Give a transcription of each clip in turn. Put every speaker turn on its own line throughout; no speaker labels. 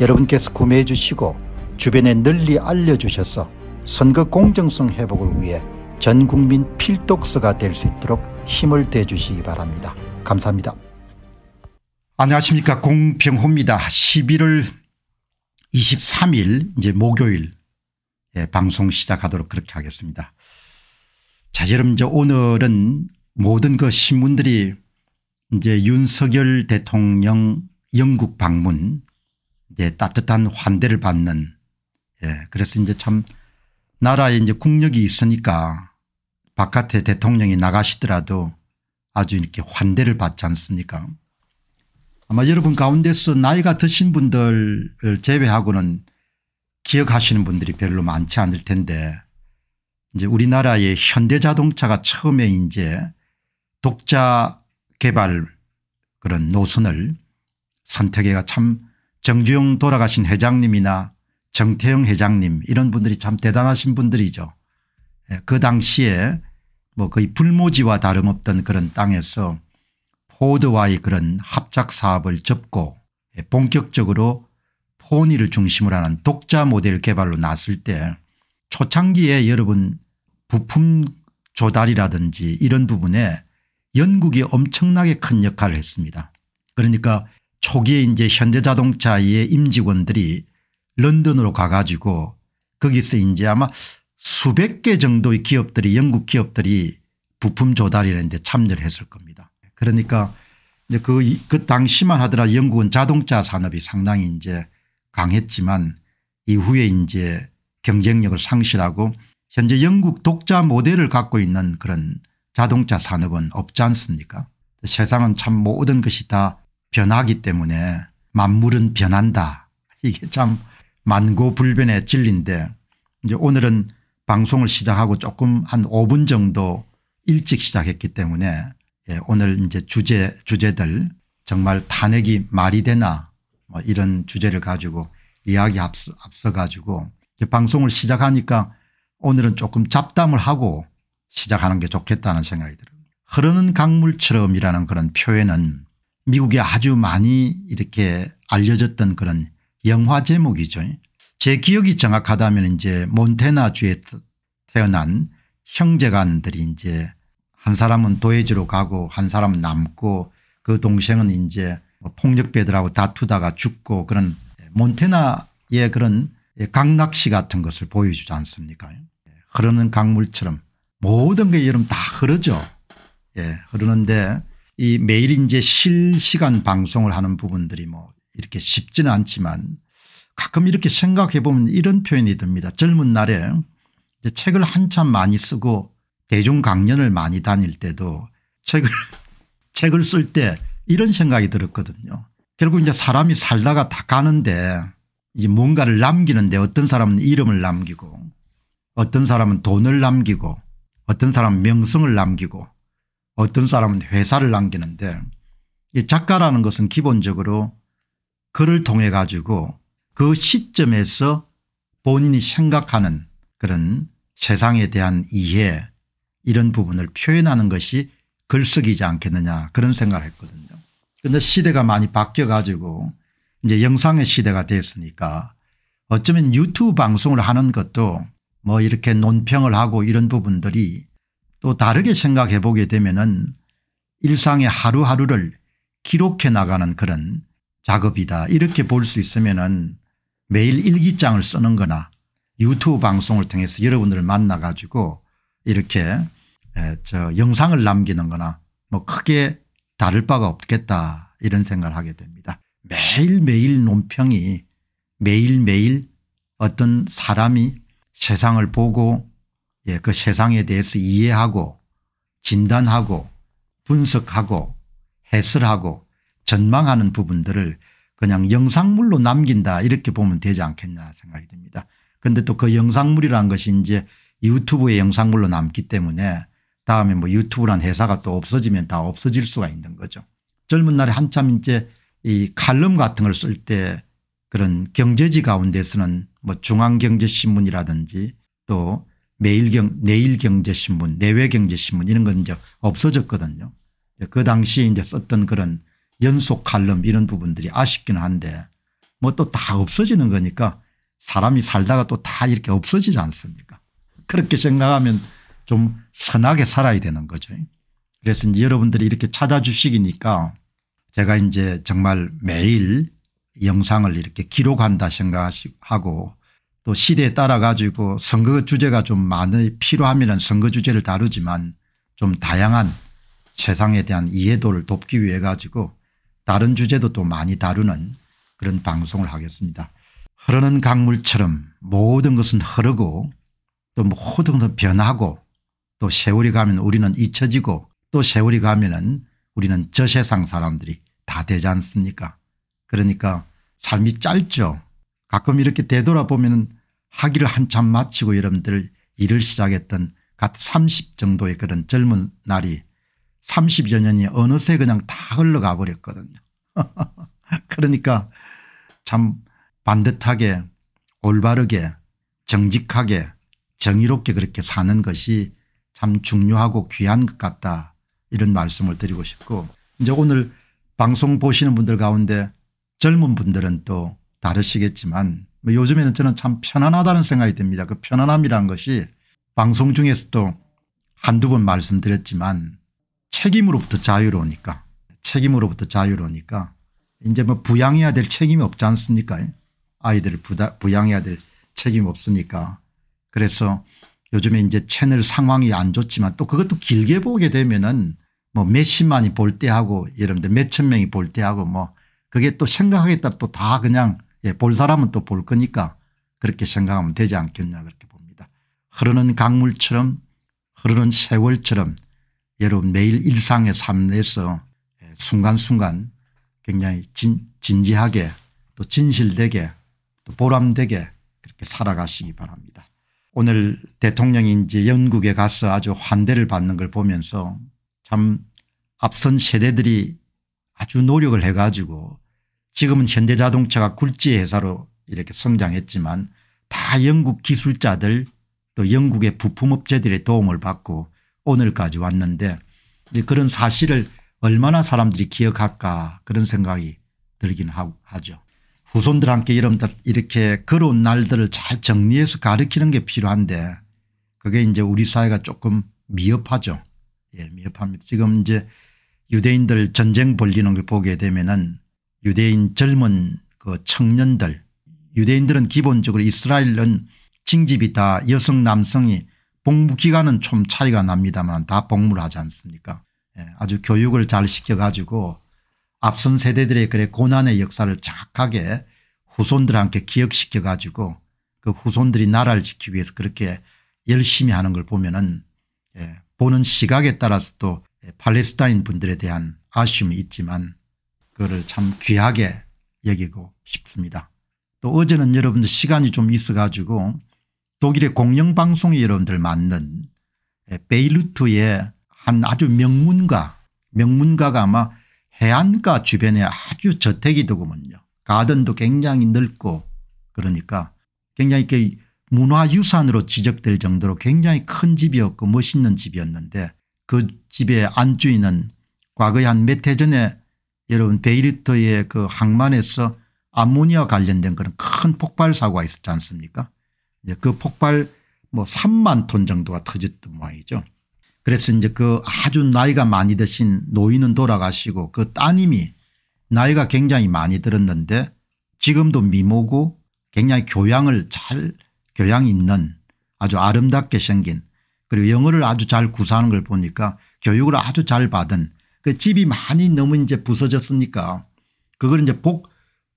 여러분께서 구매해 주시고 주변에 널리 알려주셔서 선거 공정성 회복을 위해 전국민 필독서가 될 수 있도록 힘을 대주시기 바랍니다. 감사합니다. 안녕하십니까 공병호입니다. 11월 23일 이제 목요일 예, 방송 시작하도록 그렇게 하겠습니다. 자 여러분 이제 오늘은 모든 그 신문들이 이제 윤석열 대통령 영국 방문 예, 따뜻한 환대를 받는 예, 그래서 이제 참 나라에 이제 국력이 있으니까 바깥에 대통령이 나가시더라도 아주 이렇게 환대를 받지 않습니까 아마 여러분 가운데서 나이가 드신 분들을 제외하고는 기억하시는 분들이 별로 많지 않을 텐데 이제 우리나라의 현대자동차가 처음에 이제 독자 개발 그런 노선을 선택해가 참 정주영 돌아가신 회장님이나 정태영 회장님 이런 분들이 참 대단하신 분들이죠. 예, 그 당시에 뭐 거의 불모지와 다름없던 그런 땅에서 포드와의 그런 합작 사업을 접고 예, 본격적으로 포니를 중심으로 하는 독자 모델 개발로 나설 때 초창기에 여러분 부품 조달이라든지 이런 부분에 영국이 엄청나게 큰 역할을 했습니다. 그러니까 초기에 이제 현대자동차의 임직원들이 런던으로 가가지고 거기서 이제 아마 수백 개 정도의 기업들이 영국 기업들이 부품 조달이라는 데 참여를 했을 겁니다. 그러니까 이제 그, 그 당시만 하더라 영국은 자동차 산업이 상당히 이제 강했지만 이후에 이제 경쟁력을 상실하고 현재 영국 독자 모델을 갖고 있는 그런 자동차 산업은 없지 않습니까 세상은 참 모든 것이 다 변하기 때문에 만물은 변한다. 이게 참 만고불변의 진리인데 이제 오늘은 방송을 시작하고 조금 한 5분 정도 일찍 시작했기 때문에 예, 오늘 이제 주제 주제들 정말 탄핵이 말이 되나 뭐 이런 주제를 가지고 이야기 앞서, 앞서 가지고 방송을 시작하니까 오늘은 조금 잡담을 하고 시작하는 게 좋겠다는 생각이 들어요. 흐르는 강물처럼이라는 그런 표현은 미국에 아주 많이 이렇게 알려졌던 그런 영화 제목이죠. 제 기억이 정확하다면 이제 몬테나주에 태어난 형제간들이 이제 한 사람은 도해지로 가고 한 사람은 남고 그 동생은 이제 뭐 폭력배들하고 다투다가 죽고 그런 몬테나의 그런 강낚시 같은 것을 보여주지 않습니까 흐르는 강물처럼 모든 게 여름 다 흐르죠. 예, 흐르는데 이 매일 이제 실시간 방송을 하는 부분들이 뭐 이렇게 쉽지는 않지만 가끔 이렇게 생각해 보면 이런 표현이 듭니다. 젊은 날에 이제 책을 한참 많이 쓰고 대중 강연을 많이 다닐 때도 책을 책을 쓸 때 이런 생각이 들었거든요. 결국 이제 사람이 살다가 다 가는데 이제 뭔가를 남기는데 어떤 사람은 이름을 남기고 어떤 사람은 돈을 남기고 어떤 사람은 명성을 남기고 어떤 사람은 회사를 남기는데 이 작가라는 것은 기본적으로 글을 통해 가지고 그 시점에서 본인이 생각하는 그런 세상에 대한 이해 이런 부분을 표현하는 것이 글쓰기지 않겠느냐 그런 생각을 했거든요. 그런데 시대가 많이 바뀌어 가지고 이제 영상의 시대가 됐으니까 어쩌면 유튜브 방송을 하는 것도 뭐 이렇게 논평을 하고 이런 부분들이 또 다르게 생각해 보게 되면 은 일상의 하루하루를 기록해 나가는 그런 작업이다 이렇게 볼 수 있으면 은 매일 일기장을 쓰는 거나 유튜브 방송을 통해서 여러분들을 만나 가지고 이렇게 저 영상을 남기는 거나 뭐 크게 다를 바가 없겠다 이런 생각을 하게 됩니다. 매일매일 논평이 매일매일 어떤 사람이 세상을 보고 예, 그 세상에 대해서 이해하고 진단하고 분석하고 해설하고 전망하는 부분들을 그냥 영상물로 남긴다 이렇게 보면 되지 않겠냐 생각이 듭니다. 그런데 또 그 영상물이라는 것이 이제 유튜브의 영상물로 남기 때문에 다음에 뭐 유튜브란 회사가 또 없어지면 다 없어질 수가 있는 거죠. 젊은 날에 한참 이제 이 칼럼 같은 걸 쓸 때 그런 경제지 가운데서는 뭐 중앙경제신문이라든지 또 매일경 내일경제신문 내외경제신문 이런 건 이제 없어졌거든요. 그당시 이제 썼던 그런 연속 칼럼 이런 부분들이 아쉽기는 한데 뭐 또 다 없어지는 거니까 사람이 살다가 또 다 이렇게 없어지지 않습니까 그렇게 생각하면 좀 선하게 살아야 되는 거죠. 그래서 이제 여러분들이 이렇게 찾아주시기니까 제가 이제 정말 매일 영상을 이렇게 기록한다 생각하고 또 시대에 따라 가지고 선거 주제가 좀 많이 필요하면 선거 주제를 다루지만 좀 다양한 세상에 대한 이해도를 돕기 위해 가지고 다른 주제도 또 많이 다루는 그런 방송을 하겠습니다. 흐르는 강물처럼 모든 것은 흐르고 또 뭐 모든 것은 변하고 또 세월이 가면 우리는 잊혀지고 또 세월이 가면 은 우리는 저 세상 사람들이 다 되지 않습니까 그러니까 삶이 짧죠. 가끔 이렇게 되돌아보면 학위를 한참 마치고 여러분들 일을 시작했던 갓30 정도의 그런 젊은 날이 30여 년이 어느새 그냥 다 흘러가 버렸거든요. 그러니까 참 반듯하게 올바르게 정직하게 정의롭게 그렇게 사는 것이 참 중요하고 귀한 것 같다 이런 말씀을 드리고 싶고 이제 오늘 방송 보시는 분들 가운데 젊은 분들은 또 다르시겠지만 뭐 요즘에는 저는 참 편안하다는 생각이 듭니다. 그 편안함이란 것이 방송 중에서도 한두 번 말씀드렸지만 책임으로부터 자유로우니까 책임으로부터 자유로우니까 이제 뭐 부양해야 될 책임이 없지 않습니까 아이들을 부다, 부양해야 될 책임 없으니까 그래서 요즘에 이제 채널 상황이 안 좋지만 또 그것도 길게 보게 되면은 뭐 몇십만이 볼 때하고 여러분들 몇천 명이 볼 때하고 뭐 그게 또 생각하에 따또다 그냥 예, 볼 사람은 또 볼 거니까 그렇게 생각하면 되지 않겠냐 그렇게 봅니다. 흐르는 강물처럼 흐르는 세월처럼 여러분 매일 일상의 삶에서 예, 순간순간 굉장히 진, 진지하게 또 진실되게 또 보람되게 그렇게 살아가시기 바랍니다. 오늘 대통령이 이제 영국에 가서 아주 환대를 받는 걸 보면서 참 앞선 세대들이 아주 노력을 해가지고 지금은 현대자동차가 굴지 회사로 이렇게 성장했지만 다 영국 기술자들 또 영국의 부품업체들의 도움을 받고 오늘까지 왔는데 그런 사실을 얼마나 사람들이 기억할까 그런 생각이 들긴 하, 죠 후손들한테 이렇게 그런 날들을 잘 정리해서 가르치는 게 필요한데 그게 이제 우리 사회가 조금 미흡하죠. 예, 미흡합니다. 지금 이제 유대인들 전쟁 벌리는 걸 보게 되면은 유대인 젊은 그 청년들 유대인들은 기본적으로 이스라엘은 징집이 다 여성 남성이 복무기간은 좀 차이가 납니다만 다 복무를 하지 않습니까 예, 아주 교육을 잘 시켜가지고 앞선 세대들의 그래 고난의 역사를 정확하게 후손들한테 기억시켜가지고 그 후손들이 나라를 지키기 위해서 그렇게 열심히 하는 걸 보면은 예, 보는 시각에 따라서 또 예, 팔레스타인 분들에 대한 아쉬움이 있지만 그거를 참 귀하게 여기고 싶습니다. 또 어제는 여러분들 시간이 좀 있어 가지고 독일의 공영방송이 여러분들 만든 예, 베이루트의 한 아주 명문가 명문가가 아마 해안가 주변에 아주 저택이 더구먼요. 가든도 굉장히 넓고 그러니까 굉장히 문화유산으로 지적될 정도로 굉장히 큰 집이었고 멋있는 집이었는데 그 집의 안주인은 과거에 한 몇 해 전에 여러분 베이루터의그 항만에서 암모니아 관련된 그런 큰 폭발 사고가 있었지 않습니까 이제 그 폭발 뭐 3만 톤 정도가 터졌던 모양이죠. 그래서 이제 그 아주 나이가 많이 드신 노인은 돌아가시고 그 따님이 나이가 굉장히 많이 들었는데 지금도 미모고 굉장히 교양을 잘 교양 있는 아주 아름답게 생긴 그리고 영어를 아주 잘 구사하는 걸 보니까 교육을 아주 잘 받은 그 집이 많이 너무 이제 부서졌으니까 그걸 이제 복,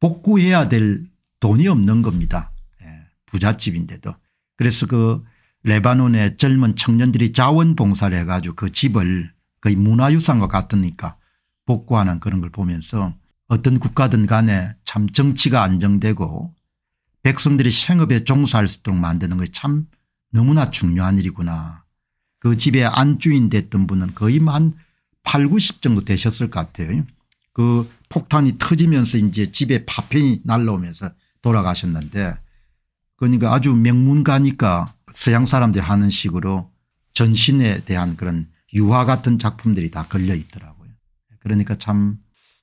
복구해야 될 돈이 없는 겁니다. 예. 부잣집인데도. 그래서 그 레바논의 젊은 청년들이 자원봉사를 해가지고 그 집을 거의 문화유산과 같으니까 복구하는 그런 걸 보면서 어떤 국가든 간에 참 정치가 안정되고 백성들이 생업에 종사할 수 있도록 만드는 것이 참 너무나 중요한 일이구나. 그 집에 안주인 됐던 분은 거의 뭐 한 8, 90 정도 되셨을 것 같아요. 그 폭탄이 터지면서 이제 집에 파편이 날라오면서 돌아가셨는데 그러니까 아주 명문가니까 서양 사람들이 하는 식으로 전신에 대한 그런 유화 같은 작품들이 다 걸려 있더라고요. 그러니까 참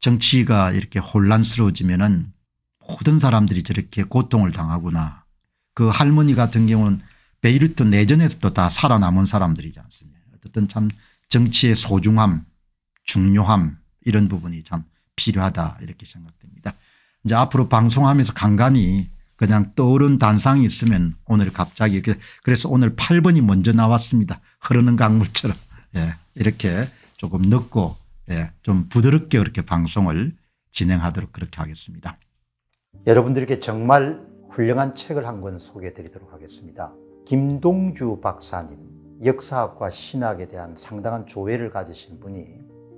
정치가 이렇게 혼란스러워지면은 모든 사람들이 저렇게 고통을 당하구나. 그 할머니 같은 경우는 베이루트 내전에서도 다 살아남은 사람들이지 않습니까 어쨌든 참 정치의 소중함 중요함 이런 부분이 참 필요하다 이렇게 생각됩니다. 이제 앞으로 방송하면서 간간히 그냥 떠오른 단상이 있으면 오늘 갑자기 이렇게 그래서 오늘 8번이 먼저 나왔습니다. 흐르는 강물처럼 예 이렇게 조금 늦고 예좀 부드럽게 그렇게 방송을 진행하도록 그렇게 하겠습니다. 여러분들에 정말 훌륭한 책을 한 권 소개해 드리도록 하겠습니다. 김동주 박사님 역사학과 신학에 대한 상당한 조회를 가지신 분이